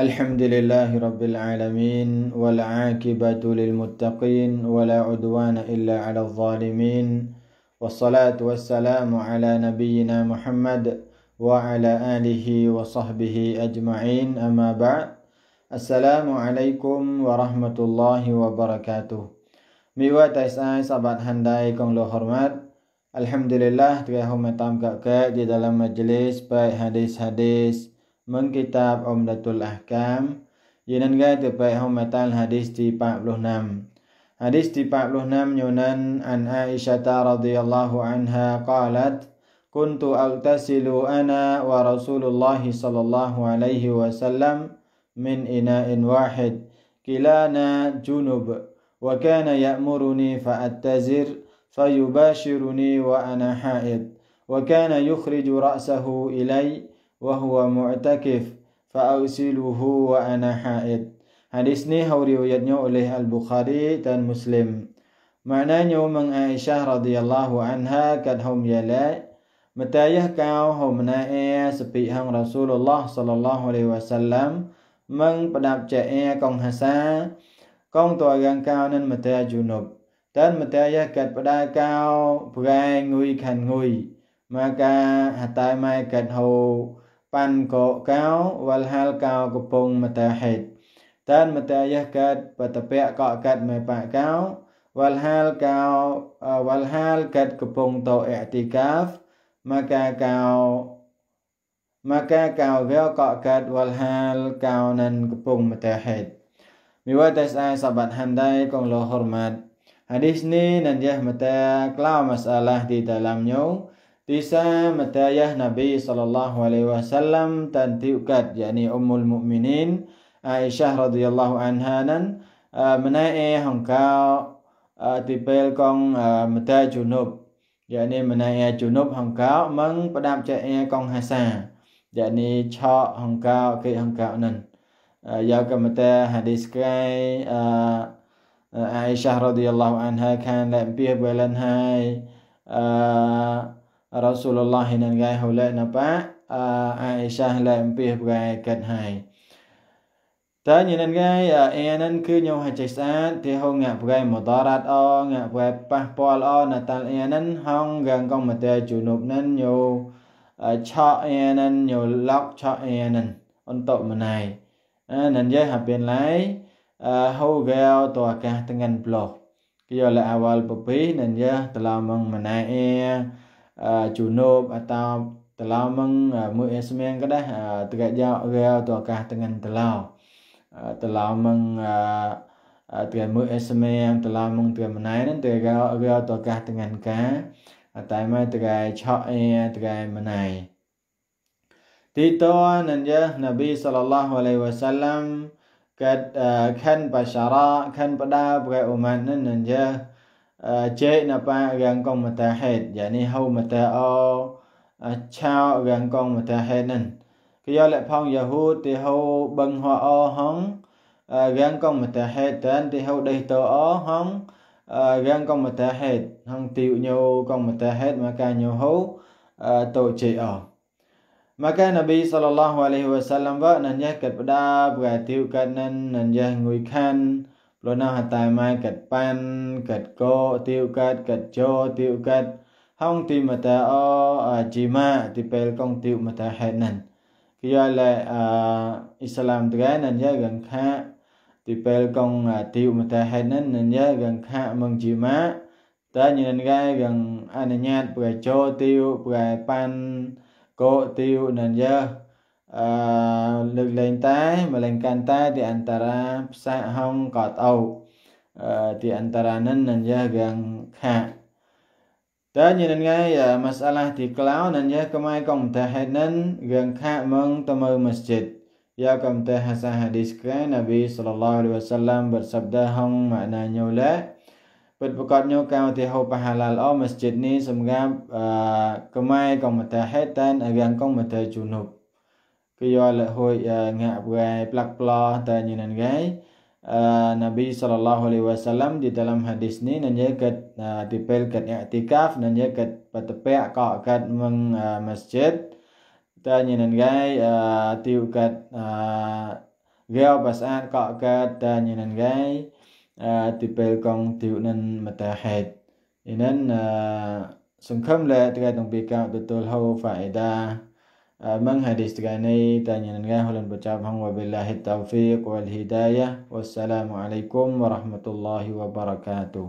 الحمد لله رب العالمين والعاقبة للمتقين ولا عدوان إلا على الظالمين والصلاة والسلام على نبينا محمد وعلى آله وصحبه أجمعين أما بعد السلام عليكم ورحمة الله وبركاته Miwa Taisai sahabat handai kong lo hormat Alhamdulillah Tuhan humatam kakak di dalam majelis باي حديث حديث من كتاب أمدة الأحكام ينن غاية تبعي هم تال حديث تي بابلو نام حديث تي بابلو نام يونن أن عائشة رضي الله عنها قالت كنت أغتسل أنا ورسول الله صلى الله عليه وسلم من إناء واحد كلانا جنوب وكان يأمرني فأتزر فيباشرني وأنا حائض وكان يخرج رأسه إلي وهو معتكف فأوسله وأنا حائد Hadis ini riwayatnya oleh Al-Bukhari dan Muslim. Maknanya umang Aisyah radhiyallahu anha kad hum yala matayah kau hum nae sepi hang Rasulullah sallallahu alaihi wasallam mang padap jae kong hasa kong tua gang kau nan matayah junub dan matayah kad pada kau perai ngui khan ngui maka hatai mai kad hau ប៉ាន់កោកោវលហាលកោកំពុងមតាហេតតានមតាយះកើតបតពៈកោកើតមេបកោវលហាលកោវលហាលកើតកំពុងតោអតិកាហ្វមកកាកោមកកាកោវលកោកើតវលហាលកោនិនកំពុងមតាហេតមីវតេសអាយសបាត់ហាន់ដៃកងលោហរម៉ាត់ Hadis ini nanjah mata kelau masalah di dalamnya Isa matayah Nabi sallallahu alaihi wasallam tantiukat yakni ummul mu'minin Aisyah radhiyallahu anha nan eh, menae hangkau eh, tipel con eh, mata junub yakni menae junub hangkau mang padam chae con hasa yakni cho hangkau ke hangkau nan ya kamata hadis kai Aisyah radhiyallahu anha kan lam bi balan hai រ៉ាស៊ូលឡោះហ៊ីនងាយហូលេណបាអៃសាលែអំពីប្រែកាត់ហើយតើញ៉ានងាយអេណានគឺញោមហើយចេះស្អាតទេហងងាក់ប្រែមតរ៉ាត់អងងាក់ប្រែប៉ះពាល់អណតាលអេណានហងកាងកំមតេជូនុបណានញោឆោអេណានញោឡកឆោអេណានអន្តមណៃអានញ៉ៃហាបេនឡៃហូកែវតអាកាសតងានប្លោះគយលអវលបពីនញ៉ាតឡាមងមណៃអេ À, chủ nộp à, tao tà lao măng à, mưa esmen cái đấy từ cái giao giao tòa cả từ ngành tà lao tà lao măng từ cái mưa esmen tà lao măng từ cái này nên từ giao giao tòa cả từ ngành cá tại mai từ cái chọ từ cái mà này thì tôi nên nhớ Nabi sallallahu alaihi wasallam kad khan bashara khan pada pada umat nên nên chứ Jainapa gan con mà ta hết Dạ ni hâu mà ta o Chao gan con mà ta hết nên Cái do lại phong Yahoo thì hâu bân hoa o hóng gan con mà ta hết Tên thì hâu đầy tổ o hóng gan con mà ta hết Hông tiêu nhau con mà ta hết mà ca nhau hấu Tổ chế o Maka Nabi sallallahu alaihi wasallam wa nanya kat pada berarti kan nanya ngui kan lô nào hạt tài mai cật pan cật cô tiêu cật cật chô tiêu cật hong ti mà ta o à, chỉ ma ti pel công tiêu mà ta hẹn nè khi giờ là à, Islam cái nè nhớ gần khá ti pel công à, tiêu mà ta hẹn nè nè nhớ gần khá mừng chỉ ma ta như nè cái gần anh nhát bè chô tiêu bè pan cô tiêu nè nhớ Ờ, lực lên tay mà lên can tay thì antara sa hong có tàu uh, thì antara nên nên ya gần khả đó như nên ngay uh, masalah thì kalau nên ya kemai công ta hết nên gần khả mong tamu masjid Ya kam ta hasa hadis ke Nabi sallallahu alaihi wasallam bersabda hong makna nyola ពិតប្រកបញោកម្មវិធីហូបអាហារល្អមស្ជីតនេះសម្រាប់អឺកម៉ែកុំតែហេតានអរៀងកុំតែជូនុប ke la ngak gai plak pla gai Nabi sallallahu alaihi wasallam di dalam hadis ni nanya kat tipel kat i'tikaf nanya kat patepek ka kat meng masjid tanya nyinan gai tiu kat gel pasat ka kat tanya nyinan gai tipel kong tiu nan matahid inan sungkem le tiga tong bika betul hau faedah من حديث تغاني تانيان غاي هولن بچاب هم وبالله التوفيق والهداية والسلام عليكم ورحمة الله وبركاته